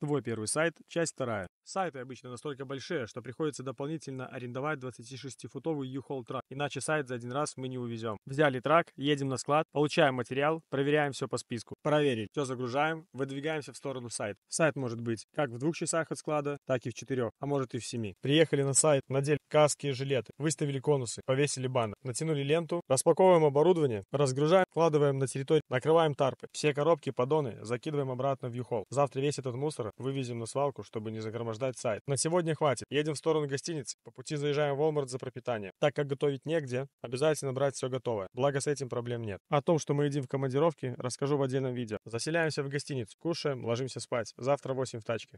Твой первый сайт, часть вторая. Сайты обычно настолько большие, что приходится дополнительно арендовать 26-футовый U-Haul трак, иначе сайт за один раз мы не увезем. Взяли трак, едем на склад, получаем материал, проверяем все по списку. Проверить. Все загружаем, выдвигаемся в сторону сайта. Сайт может быть как в двух часах от склада, так и в четырех, а может и в семи. Приехали на сайт, надели каски и жилеты, выставили конусы, повесили баннер, натянули ленту, распаковываем оборудование, разгружаем, кладываем на территорию, накрываем тарпы. Все коробки, поддоны закидываем обратно в U-Haul. Завтра весь этот мусор мусора вывезем на свалку, чтобы не загромождать сайт. На сегодня хватит. Едем в сторону гостиницы. По пути заезжаем в Walmart за пропитанием. Так как готовить негде, обязательно брать все готовое. Благо с этим проблем нет. О том, что мы едим в командировке, расскажу в отдельном видео. Заселяемся в гостиницу, кушаем, ложимся спать. Завтра 8 в тачке.